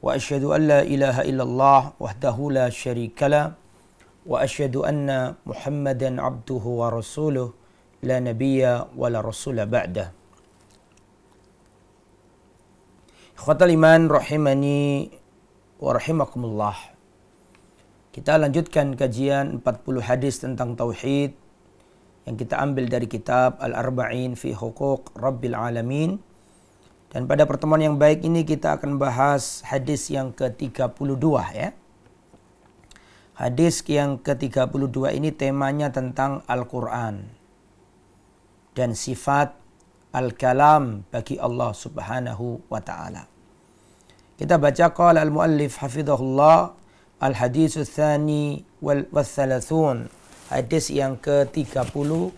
واشهد ان لا اله الا الله وحده لا شريك له واشهد ان محمدا عبده ورسوله لا نبي ولا رسول بعده Ikhwatal iman rahimani wa rahimakumullah. Kita lanjutkan kajian 40 hadis tentang tauhid yang kita ambil dari kitab Al-Arba'in fi Huquq Rabbil Alamin Dan pada pertemuan yang baik ini kita akan bahas hadis yang ke-32 ya. Hadis yang ke-32 ini temanya tentang Al-Quran dan sifat Al-Kalam bagi Allah subhanahu wa ta'ala. Kita baca qala al-muallif hafidhahullah al hadisul thani wal thalathun hadis yang ke-32.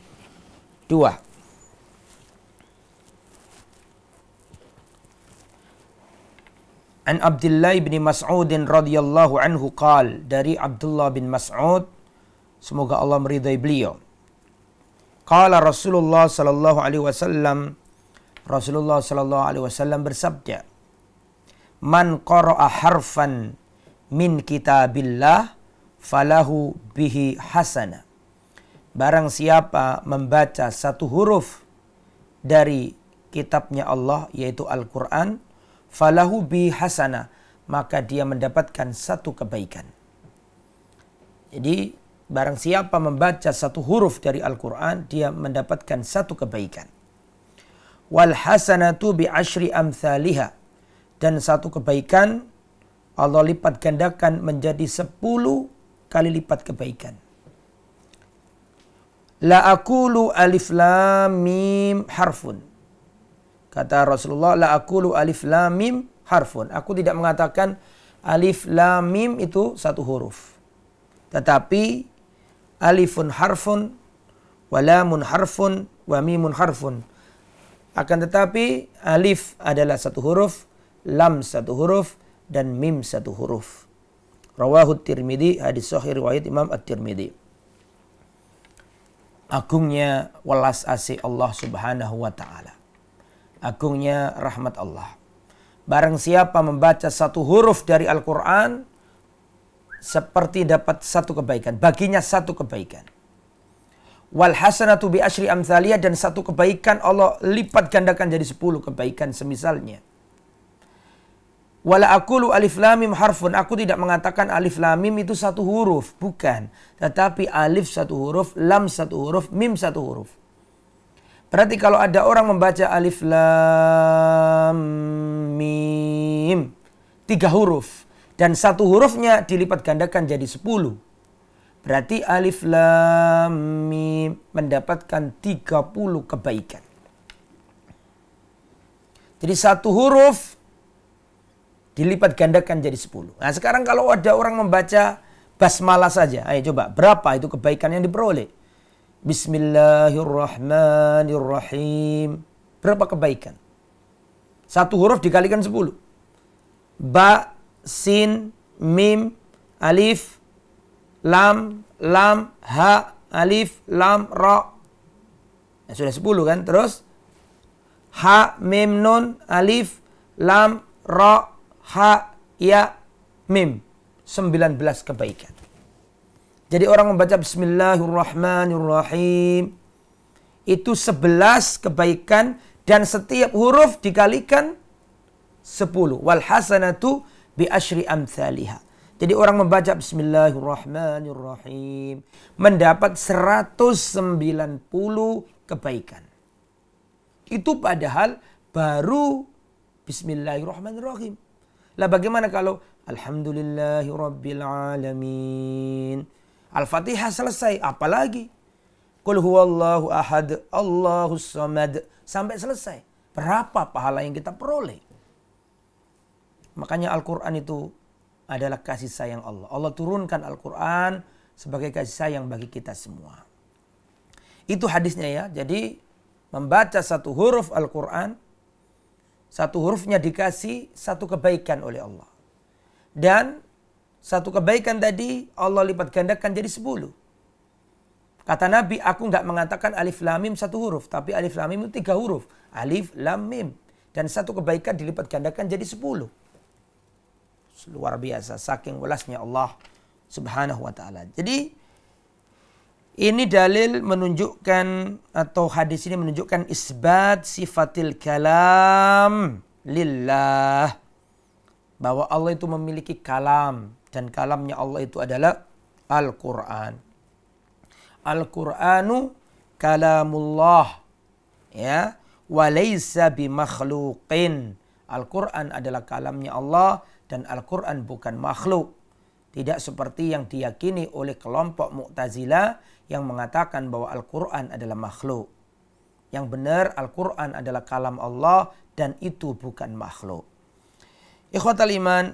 An Abdullah bin Mas'ud radhiyallahu anhu qal dari Abdullah bin Mas'ud semoga Allah meridai beliau. Qala Rasulullah sallallahu alaihi wasallam Rasulullah sallallahu alaihi wasallam bersabda Man qara'a harfan min kitabillah falahu bihi hasana. Barang siapa membaca satu huruf dari kitabnya Allah yaitu Al-Qur'an falahu bi hasana maka dia mendapatkan satu kebaikan. Jadi barang siapa membaca satu huruf dari Al-Qur'an dia mendapatkan satu kebaikan. Wal hasanatu bi asyri amsalihha dan satu kebaikan Allah lipat gandakan menjadi sepuluh kali lipat kebaikan. La akulu alif lam mim harfun Kata Rasulullah, la akulu alif lam mim harfun. Aku tidak mengatakan alif lam mim itu satu huruf. Tetapi alifun harfun, walamun harfun, wa mimun harfun. Akan tetapi alif adalah satu huruf, lam satu huruf, dan mim satu huruf. Rawahu Tirmidzi hadis sahih riwayat Imam At-Tirmidzi. Agungnya welas asih Allah Subhanahu wa taala agungnya rahmat Allah. Barang siapa membaca satu huruf dari Al-Quran, seperti dapat satu kebaikan. Baginya satu kebaikan. Wal hasanatu bi asri amthaliyah dan satu kebaikan Allah lipat gandakan jadi sepuluh kebaikan semisalnya. Wala akulu alif lamim harfun. Aku tidak mengatakan alif lamim itu satu huruf. Bukan. Tetapi alif satu huruf, lam satu huruf, mim satu huruf. Berarti kalau ada orang membaca alif lam mim tiga huruf dan satu hurufnya dilipat gandakan jadi sepuluh. Berarti alif lam mim mendapatkan tiga puluh kebaikan. Jadi satu huruf dilipat gandakan jadi sepuluh. Nah sekarang kalau ada orang membaca basmalah saja, ayo coba berapa itu kebaikan yang diperoleh? Bismillahirrahmanirrahim. Berapa kebaikan? Satu huruf dikalikan sepuluh. Ba, sin, mim, alif, lam, lam, ha, alif, lam, ra. Ya, sudah sepuluh kan? Terus ha, mim, nun, alif, lam, ra, ha, ya, mim. Sembilan belas kebaikan. Jadi orang membaca Bismillahirrahmanirrahim itu sebelas kebaikan dan setiap huruf dikalikan sepuluh. Walhasanatu bi ashri amthaliha. Jadi orang membaca Bismillahirrahmanirrahim mendapat 190 kebaikan. Itu padahal baru Bismillahirrahmanirrahim. Lah bagaimana kalau Alhamdulillahirrabbilalamin. Al-Fatihah selesai, apalagi? Qul huwallahu ahad, Allahu samad. Sampai selesai. Berapa pahala yang kita peroleh? Makanya Al-Quran itu adalah kasih sayang Allah. Allah turunkan Al-Quran sebagai kasih sayang bagi kita semua. Itu hadisnya ya. Jadi membaca satu huruf Al-Quran, satu hurufnya dikasih satu kebaikan oleh Allah. Dan satu kebaikan tadi Allah lipat gandakan jadi sepuluh. Kata Nabi, aku nggak mengatakan alif lam mim satu huruf, tapi alif lam mim itu tiga huruf. Alif lam mim. Dan satu kebaikan dilipat gandakan jadi sepuluh. Luar biasa, saking welasnya Allah subhanahu wa ta'ala. Jadi, ini dalil menunjukkan atau hadis ini menunjukkan isbat sifatil kalam lillah. Bahwa Allah itu memiliki kalam dan kalamnya Allah itu adalah Al-Qur'an. Al-Qur'anu kalamullah ya wa bi bimakhluqin. Al-Qur'an adalah kalamnya Allah dan Al-Qur'an bukan makhluk. Tidak seperti yang diyakini oleh kelompok Mu'tazila yang mengatakan bahwa Al-Qur'an adalah makhluk. Yang benar Al-Quran adalah kalam Allah dan itu bukan makhluk. Ikhwatal iman,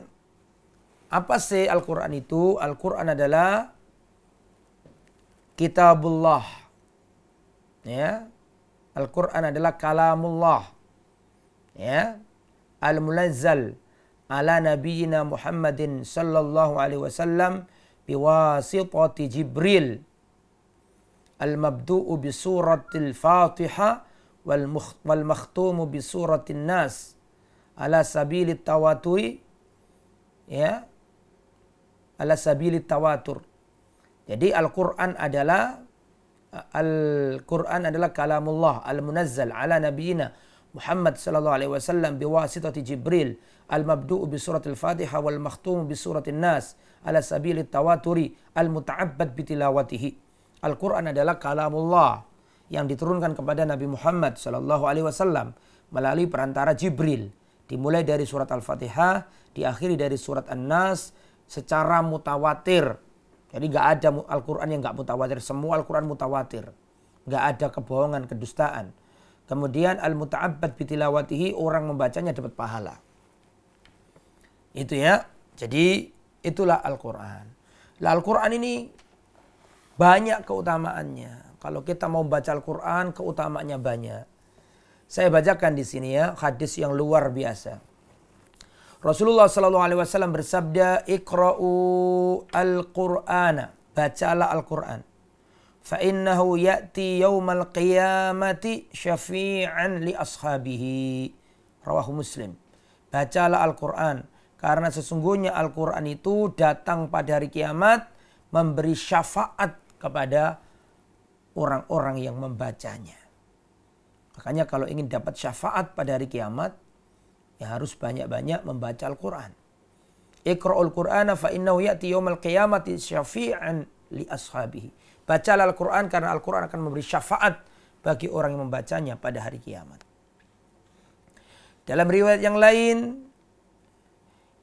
apa sih Al-Quran itu? Al-Quran adalah kitabullah. Ya. Al-Quran adalah kalamullah. Ya. Al-Mulazzal ala nabiyina Muhammadin sallallahu alaihi wasallam biwasitati Jibril. Al-mabdu'u bi suratil Fatihah wal wal makhtumu bi Nas ala sabili tawaturi ya ala sabili tawatur. Jadi Al-Quran adalah Al-Quran adalah kalamullah al-munazzal ala nabiyina Muhammad sallallahu alaihi wasallam biwasitati Jibril al-mabdu'u bi surat al Fatihah wal Maktum bi surat an Nas ala sabili tawaturi al-muta'abbad bi tilawatihi. Al-Quran adalah kalamullah yang diturunkan kepada Nabi Muhammad sallallahu alaihi wasallam melalui perantara Jibril dimulai dari surat Al-Fatihah diakhiri dari surat An-Nas secara mutawatir. Jadi nggak ada Al-Quran yang nggak mutawatir. Semua Al-Quran mutawatir. Nggak ada kebohongan, kedustaan. Kemudian al-muta'abbad bitilawatihi orang membacanya dapat pahala. Itu ya. Jadi itulah Al-Quran. Nah, Al-Quran ini banyak keutamaannya. Kalau kita mau baca Al-Quran, keutamaannya banyak. Saya bacakan di sini ya hadis yang luar biasa. Rasulullah Shallallahu Alaihi Wasallam bersabda, "Iqra'u al-Qur'ana, bacalah Al-Qur'an. Fa innahu ya'ti yaumal qiyamati syafi'an li ashabihi." Rawahu Muslim. Bacalah Al-Qur'an karena sesungguhnya Al-Qur'an itu datang pada hari kiamat memberi syafaat kepada orang-orang yang membacanya. Makanya kalau ingin dapat syafaat pada hari kiamat, Ya harus banyak-banyak membaca Al-Quran. Iqra'ul Qur'ana fa innahu ya'ti yawmal qiyamati syafi'an li ashabihi. Bacalah Al-Qur'an karena Al-Qur'an akan memberi syafaat bagi orang yang membacanya pada hari kiamat. Dalam riwayat yang lain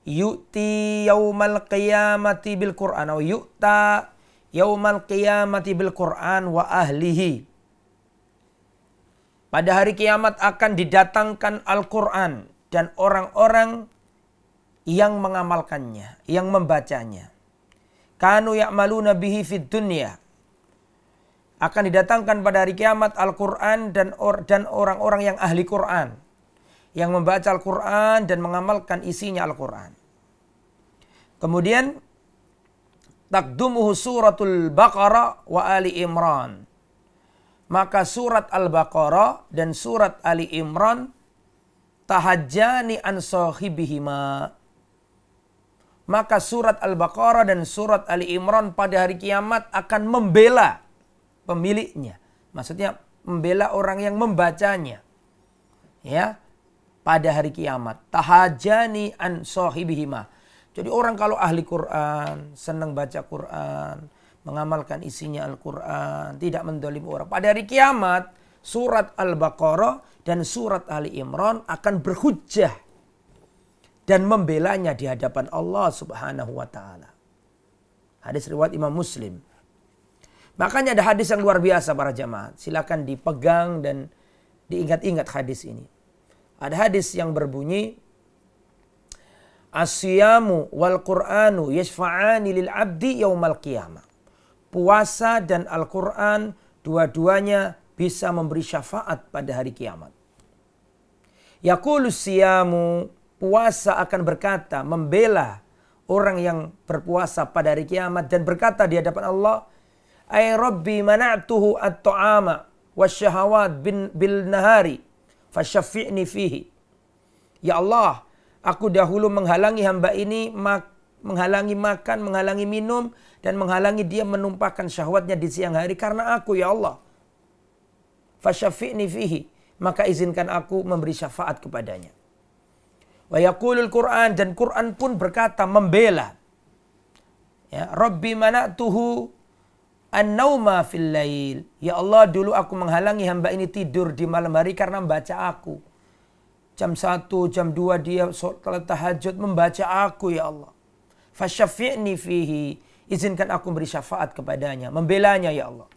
yu'ti al qiyamati bil Qur'an atau yu'ta al qiyamati bil Qur'an wa ahlihi. Pada hari kiamat akan didatangkan Al-Qur'an dan orang-orang yang mengamalkannya, yang membacanya. Kanu ya'maluna nabihi fid dunya. Akan didatangkan pada hari kiamat Al-Quran dan or, dan orang-orang yang ahli Quran. Yang membaca Al-Quran dan mengamalkan isinya Al-Quran. Kemudian takdumuhu suratul Baqarah wa Ali Imran. Maka surat Al-Baqarah dan surat Ali Imran tahajjani an Maka surat Al-Baqarah dan surat Ali Imran pada hari kiamat akan membela pemiliknya. Maksudnya membela orang yang membacanya. Ya, pada hari kiamat. Tahajani an Jadi orang kalau ahli Quran, senang baca Quran, mengamalkan isinya Al-Quran, tidak mendolim orang. Pada hari kiamat, surat Al-Baqarah dan surat Ali Imran akan berhujjah dan membelanya di hadapan Allah Subhanahu wa taala. Hadis riwayat Imam Muslim. Makanya ada hadis yang luar biasa para jemaah. Silakan dipegang dan diingat-ingat hadis ini. Ada hadis yang berbunyi Asyamu wal Qur'anu yashfa'ani lil abdi yaumal qiyamah. Puasa dan Al-Qur'an dua-duanya bisa memberi syafaat pada hari kiamat. Yakulusiamu puasa akan berkata membela orang yang berpuasa pada hari kiamat dan berkata di hadapan Allah, "Ay Rabbi mana'tuhu at-ta'ama wasyahawat bin bil nahari fasyaffi'ni fihi." Ya Allah, aku dahulu menghalangi hamba ini mak menghalangi makan, menghalangi minum dan menghalangi dia menumpahkan syahwatnya di siang hari karena aku ya Allah fasyafi'ni fihi maka izinkan aku memberi syafaat kepadanya wa yaqulul Quran dan Quran pun berkata membela ya Rabbi mana'tuhu an-nauma fil lail ya Allah dulu aku menghalangi hamba ini tidur di malam hari karena membaca aku jam 1 jam 2 dia salat tahajud membaca aku ya Allah fasyafi'ni fihi izinkan aku beri syafaat kepadanya membelanya ya Allah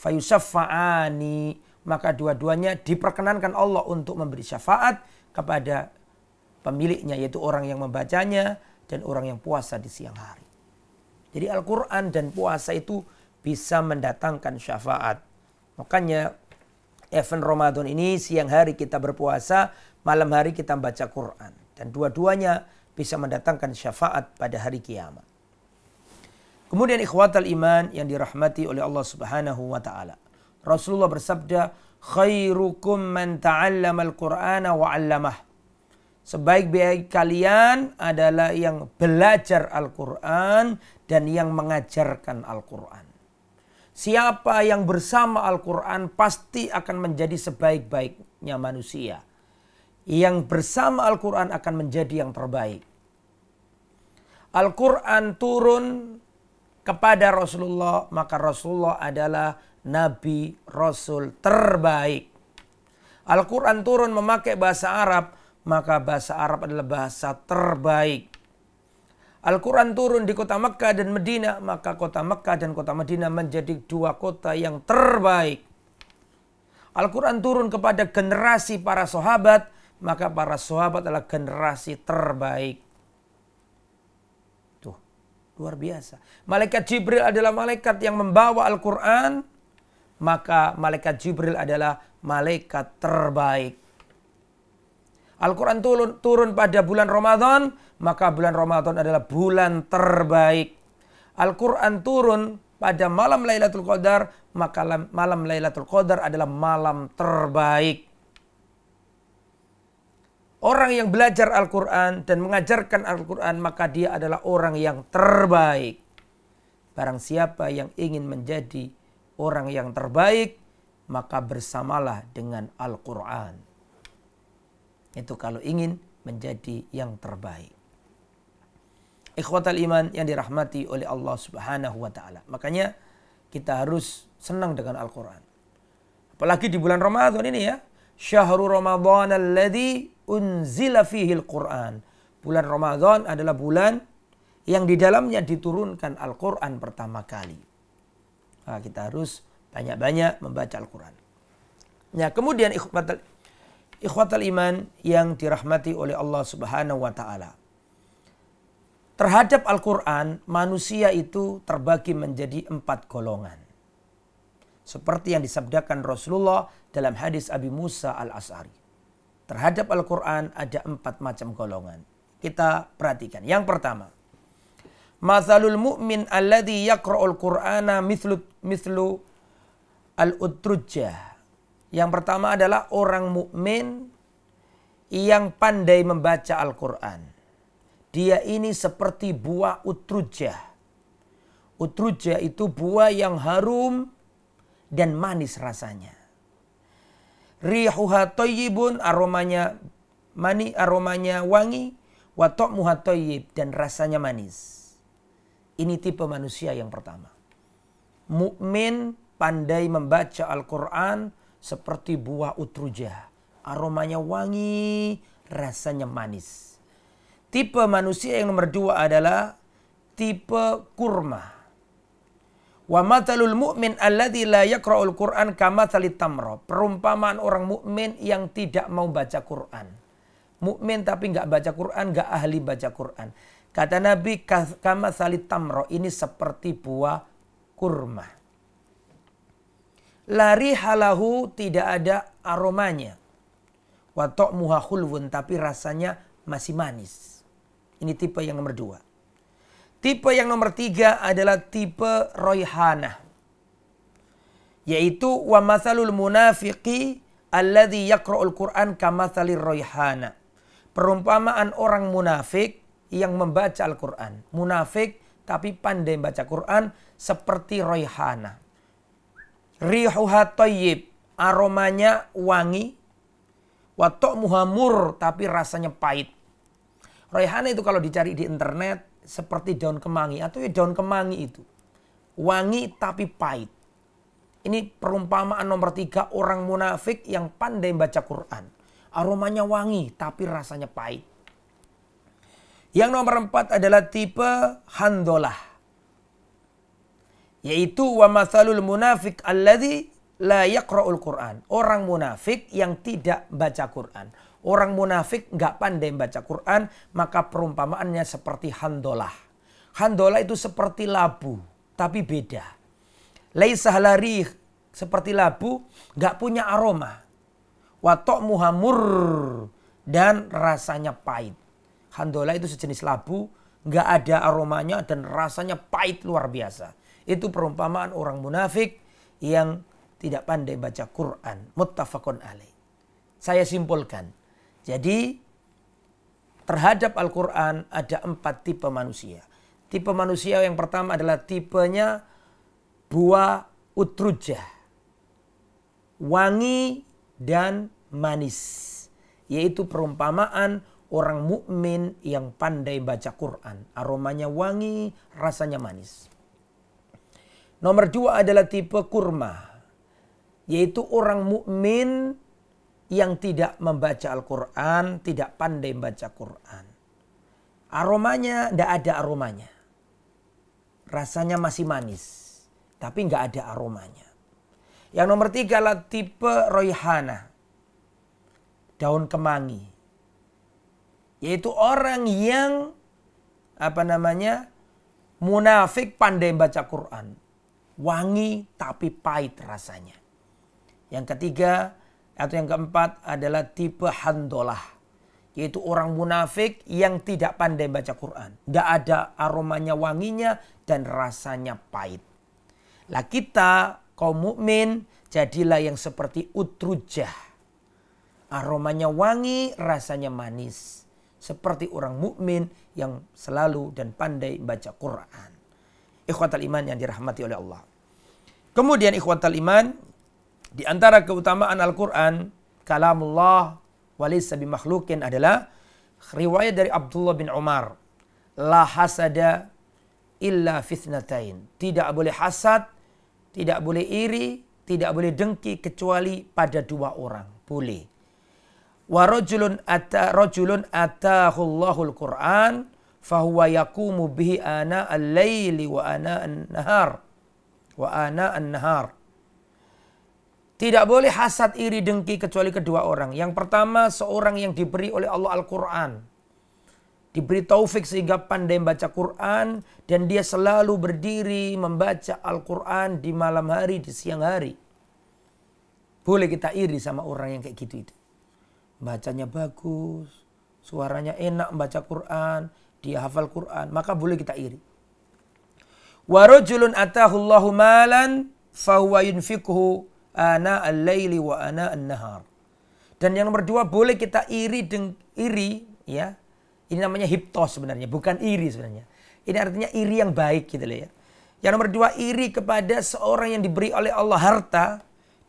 fayusaffa'ani maka dua-duanya diperkenankan Allah untuk memberi syafaat kepada pemiliknya yaitu orang yang membacanya dan orang yang puasa di siang hari. Jadi Al-Qur'an dan puasa itu bisa mendatangkan syafaat. Makanya event Ramadan ini siang hari kita berpuasa, malam hari kita baca Quran dan dua-duanya bisa mendatangkan syafaat pada hari kiamat. Kemudian ikhwatal iman yang dirahmati oleh Allah Subhanahu wa taala. Rasulullah bersabda, "Khairukum man ta'allama al-Qur'ana wa 'allamah." Sebaik-baik kalian adalah yang belajar Al-Qur'an dan yang mengajarkan Al-Qur'an. Siapa yang bersama Al-Qur'an pasti akan menjadi sebaik-baiknya manusia. Yang bersama Al-Qur'an akan menjadi yang terbaik. Al-Quran turun kepada Rasulullah, maka Rasulullah adalah nabi rasul terbaik. Al-Qur'an turun memakai bahasa Arab, maka bahasa Arab adalah bahasa terbaik. Al-Quran turun di kota Mekah dan Medina, maka kota Mekah dan kota Medina menjadi dua kota yang terbaik. Al-Quran turun kepada generasi para sahabat, maka para sahabat adalah generasi terbaik. Luar biasa. Malaikat Jibril adalah malaikat yang membawa Al-Quran. Maka malaikat Jibril adalah malaikat terbaik. Al-Quran turun, turun pada bulan Ramadan. Maka bulan Ramadan adalah bulan terbaik. Al-Quran turun pada malam Lailatul Qadar. Maka malam Lailatul Qadar adalah malam terbaik. Orang yang belajar Al-Quran dan mengajarkan Al-Quran maka dia adalah orang yang terbaik. Barang siapa yang ingin menjadi orang yang terbaik maka bersamalah dengan Al-Quran. Itu kalau ingin menjadi yang terbaik. Ikhwatal iman yang dirahmati oleh Allah subhanahu wa ta'ala. Makanya kita harus senang dengan Al-Quran. Apalagi di bulan Ramadan ini ya. Syahrul Ramadan alladhi unzila al Quran. Bulan Ramadan adalah bulan yang di dalamnya diturunkan Al-Quran pertama kali. Nah, kita harus banyak-banyak membaca Al-Quran. Nah, kemudian ikhwatal, ikhwatal iman yang dirahmati oleh Allah Subhanahu wa taala. Terhadap Al-Quran, manusia itu terbagi menjadi empat golongan. Seperti yang disabdakan Rasulullah dalam hadis Abi Musa al-As'ari terhadap Al-Quran ada empat macam golongan. Kita perhatikan. Yang pertama, Masalul mu'min alladhi yakra'ul Qur'ana mislu, mislu al-udrujjah. Yang pertama adalah orang mukmin yang pandai membaca Al-Quran. Dia ini seperti buah utrujah. Utrujah itu buah yang harum dan manis rasanya rihuha toyibun aromanya mani aromanya wangi watok muhatoyib dan rasanya manis. Ini tipe manusia yang pertama. Mukmin pandai membaca Al-Quran seperti buah utruja. Aromanya wangi, rasanya manis. Tipe manusia yang nomor dua adalah tipe kurma. Wa matalul mu'min alladzi la yaqra'ul Qur'an kama tamro Perumpamaan orang mukmin yang tidak mau baca Quran. Mukmin tapi nggak baca Quran, nggak ahli baca Quran. Kata Nabi kama tamro ini seperti buah kurma. Lari halahu tidak ada aromanya. Watok muha khulwun tapi rasanya masih manis. Ini tipe yang nomor dua. Tipe yang nomor tiga adalah tipe royhana, Yaitu wa masalul munafiqi alladhi yakra'ul Qur'an kamathalir royhana. Perumpamaan orang munafik yang membaca Al-Quran. Munafik tapi pandai membaca Quran seperti royhana. Rihuha toyib, aromanya wangi. Watok muhamur tapi rasanya pahit. Royhana itu kalau dicari di internet seperti daun kemangi atau ya daun kemangi itu. Wangi tapi pahit. Ini perumpamaan nomor tiga orang munafik yang pandai baca Quran. Aromanya wangi tapi rasanya pahit. Yang nomor empat adalah tipe handolah. Yaitu wa masalul munafik alladhi la yakra'ul Quran. Orang munafik yang tidak baca Quran. Orang munafik nggak pandai baca Quran, maka perumpamaannya seperti handolah. Handolah itu seperti labu, tapi beda. Laisah lari seperti labu, nggak punya aroma. Watok muhamur, dan rasanya pahit. Handola itu sejenis labu, nggak ada aromanya dan rasanya pahit luar biasa. Itu perumpamaan orang munafik yang tidak pandai baca Quran. Muttafaqun alaih. Saya simpulkan, jadi terhadap Al-Quran ada empat tipe manusia. Tipe manusia yang pertama adalah tipenya buah utrujah. Wangi dan manis. Yaitu perumpamaan orang mukmin yang pandai baca Quran. Aromanya wangi, rasanya manis. Nomor dua adalah tipe kurma. Yaitu orang mukmin yang tidak membaca Al-Quran, tidak pandai membaca Quran. Aromanya tidak ada aromanya. Rasanya masih manis, tapi nggak ada aromanya. Yang nomor tiga adalah tipe Royhana, daun kemangi. Yaitu orang yang apa namanya munafik pandai membaca Quran. Wangi tapi pahit rasanya. Yang ketiga atau yang keempat adalah tipe handolah. Yaitu orang munafik yang tidak pandai baca Quran. Tidak ada aromanya wanginya dan rasanya pahit. Lah kita kaum mukmin jadilah yang seperti utrujah. Aromanya wangi, rasanya manis. Seperti orang mukmin yang selalu dan pandai baca Quran. Ikhwatal iman yang dirahmati oleh Allah. Kemudian ikhwatal iman di antara keutamaan Al-Quran, kalamullah walisa bimakhlukin makhlukin adalah riwayat dari Abdullah bin Umar. La hasada illa fitnatain. Tidak boleh hasad, tidak boleh iri, tidak boleh dengki kecuali pada dua orang. Boleh. Wa rajulun ata rajulun Allahul Qur'an fahuwa yaqumu bihi ana al-laili wa ana an-nahar. Wa ana an-nahar. Tidak boleh hasad iri dengki kecuali kedua orang. Yang pertama seorang yang diberi oleh Allah Al-Quran. Diberi taufik sehingga pandai membaca Quran. Dan dia selalu berdiri membaca Al-Quran di malam hari, di siang hari. Boleh kita iri sama orang yang kayak gitu itu. Bacanya bagus, suaranya enak membaca Quran, dia hafal Quran. Maka boleh kita iri. Warujulun atahullahu malan fahuwa yunfikuhu ana al-laili wa ana an-nahar. Dan yang nomor dua boleh kita iri deng, iri ya. Ini namanya hipto sebenarnya, bukan iri sebenarnya. Ini artinya iri yang baik gitu loh ya. Yang nomor dua iri kepada seorang yang diberi oleh Allah harta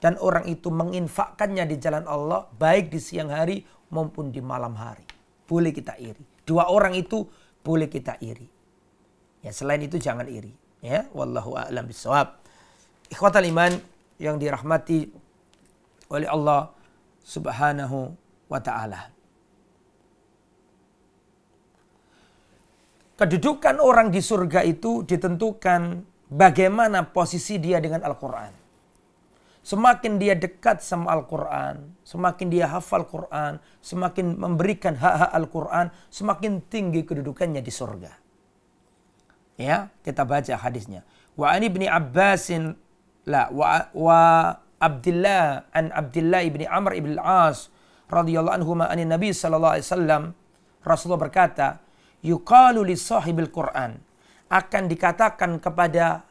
dan orang itu menginfakkannya di jalan Allah baik di siang hari maupun di malam hari. Boleh kita iri. Dua orang itu boleh kita iri. Ya selain itu jangan iri. Ya, wallahu a'lam bishawab. Ikhwatal iman, yang dirahmati oleh Allah Subhanahu wa taala. Kedudukan orang di surga itu ditentukan bagaimana posisi dia dengan Al-Qur'an. Semakin dia dekat sama Al-Quran, semakin dia hafal Quran, semakin memberikan hak-hak Al-Quran, semakin tinggi kedudukannya di surga. Ya, kita baca hadisnya. Wa ani ibni Abbasin لا وعبد الله عن عبد الله بن عمر بن العاص radhiyallahu anhuma anin Nabi sallallahu alaihi wasallam Rasulullah berkata, "Yuqalu li sahibil Qur'an" akan dikatakan kepada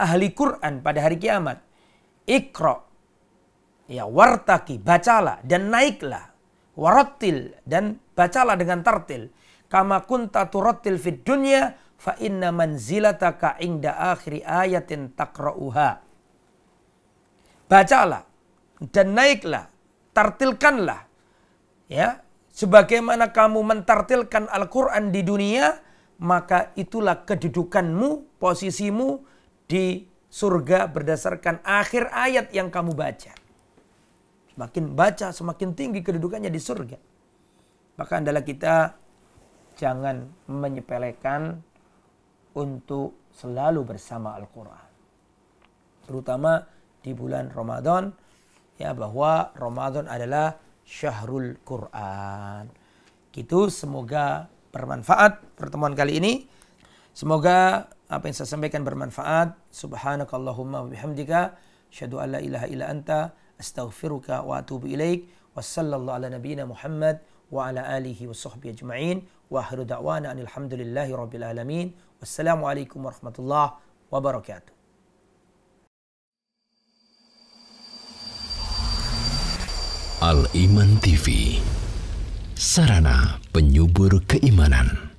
ahli Quran pada hari kiamat, ikro ya wartaki bacalah dan naiklah warattil dan bacalah dengan tartil kama kunta turattil fid dunya fa inna manzilataka inda akhiri ayatin takra'uha. Bacalah dan naiklah, tartilkanlah. Ya, sebagaimana kamu mentartilkan Al-Qur'an di dunia, maka itulah kedudukanmu, posisimu di surga berdasarkan akhir ayat yang kamu baca. Semakin baca, semakin tinggi kedudukannya di surga. Maka adalah kita jangan menyepelekan untuk selalu bersama Al-Quran. Terutama di bulan Ramadan, ya bahwa Ramadan adalah syahrul Quran. Gitu, semoga bermanfaat pertemuan kali ini. Semoga apa yang saya sampaikan bermanfaat. Subhanakallahumma bihamdika. Asyadu an la ilaha illa anta. Astaghfiruka wa atubu ilaik. Wassalamualaikum ala wabarakatuh. Muhammad wa ala alihi wa sahbihi ajma'in wa akhiru da'wana alhamdulillahi rabbil alamin wassalamualaikum warahmatullahi wabarakatuh Al Iman TV Sarana penyubur keimanan